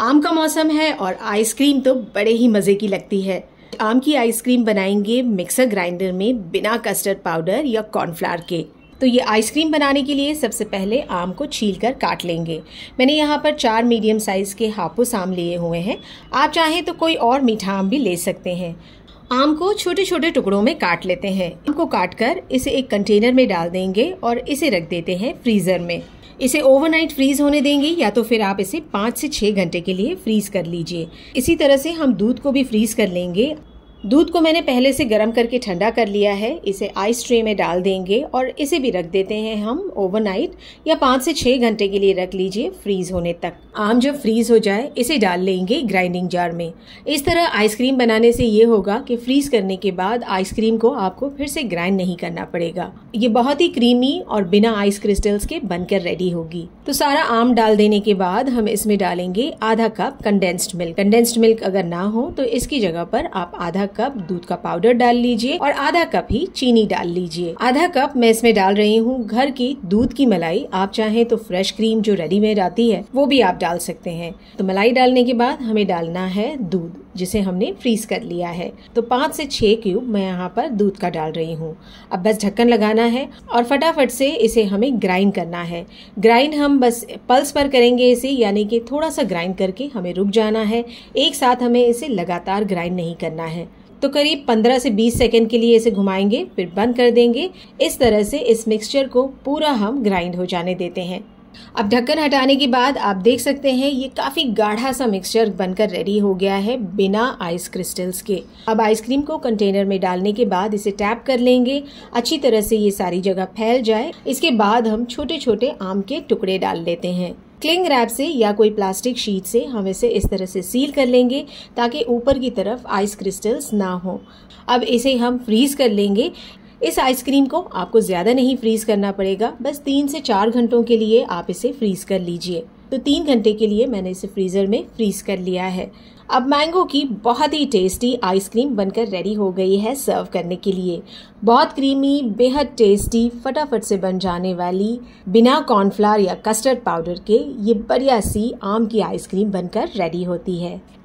आम का मौसम है और आइसक्रीम तो बड़े ही मज़े की लगती है आम की आइसक्रीम बनाएंगे मिक्सर ग्राइंडर में बिना कस्टर्ड पाउडर या कॉर्नफ्लावर के तो ये आइसक्रीम बनाने के लिए सबसे पहले आम को छील कर काट लेंगे मैंने यहाँ पर चार मीडियम साइज़ के हापुस आम लिए हुए हैं आप चाहें तो कोई और मीठा आम भी ले सकते हैं आम को छोटे छोटे टुकड़ों में काट लेते हैं आम को काट कर इसे एक कंटेनर में डाल देंगे और इसे रख देते हैं फ्रीज़र में इसे ओवरनाइट फ्रीज होने देंगे या तो फिर आप इसे पाँच से छः घंटे के लिए फ्रीज कर लीजिए इसी तरह से हम दूध को भी फ्रीज कर लेंगे दूध को मैंने पहले से गर्म करके ठंडा कर लिया है इसे आइस ट्रे में डाल देंगे और इसे भी रख देते हैं हम ओवरनाइट या पाँच से छः घंटे के लिए रख लीजिए फ्रीज़ होने तक आम जब फ्रीज़ हो जाए इसे डाल लेंगे ग्राइंडिंग जार में इस तरह आइसक्रीम बनाने से ये होगा कि फ्रीज़ करने के बाद आइसक्रीम को आपको फिर से ग्राइंड नहीं करना पड़ेगा ये बहुत ही क्रीमी और बिना आइस क्रिस्टल्स के बनकर रेडी होगी तो सारा आम डाल देने के बाद हम इसमें डालेंगे आधा cup condensed milk condensed milk अगर ना हो तो इसकी जगह पर आप आधा कप दूध का पाउडर डाल लीजिए और आधा कप ही चीनी डाल लीजिए आधा कप मैं इसमें डाल रही हूँ घर की दूध की मलाई आप चाहें तो फ्रेश क्रीम जो रेडीमेड आती है वो भी आप डाल सकते हैं तो मलाई डालने के बाद हमें डालना है दूध जिसे हमने फ्रीज कर लिया है तो पाँच से छः क्यूब मैं यहाँ पर दूध का डाल रही हूँ अब बस ढक्कन लगाना है और फटाफट से इसे हमें ग्राइंड करना है ग्राइंड हम बस पल्स पर करेंगे इसे यानी कि थोड़ा सा ग्राइंड करके हमें रुक जाना है एक साथ हमें इसे लगातार ग्राइंड नहीं करना है तो करीब 15 से 20 सेकेंड के लिए इसे घुमाएंगे फिर बंद कर देंगे इस तरह से इस मिक्सचर को पूरा हम ग्राइंड हो जाने देते हैं अब ढक्कन हटाने के बाद आप देख सकते हैं ये काफ़ी गाढ़ा सा मिक्सचर बनकर रेडी हो गया है बिना आइस क्रिस्टल्स के अब आइसक्रीम को कंटेनर में डालने के बाद इसे टैप कर लेंगे अच्छी तरह से ये सारी जगह फैल जाए इसके बाद हम छोटे छोटे आम के टुकड़े डाल लेते हैं क्लिंग रैप से या कोई प्लास्टिक शीट से हम इसे इस तरह से सील कर लेंगे ताकि ऊपर की तरफ आइस क्रिस्टल्स ना हो अब इसे हम फ्रीज़ कर लेंगे इस आइसक्रीम को आपको ज़्यादा नहीं फ्रीज़ करना पड़ेगा बस तीन से चार घंटों के लिए आप इसे फ्रीज़ कर लीजिए तो तीन घंटे के लिए मैंने इसे फ्रीज़र में फ्रीज़ कर लिया है अब मैंगो की बहुत ही टेस्टी आइसक्रीम बनकर रेडी हो गई है सर्व करने के लिए बहुत क्रीमी बेहद टेस्टी फटाफट से बन जाने वाली बिना कॉर्नफ्लावर या कस्टर्ड पाउडर के ये बढ़िया सी आम की आइसक्रीम बनकर रेडी होती है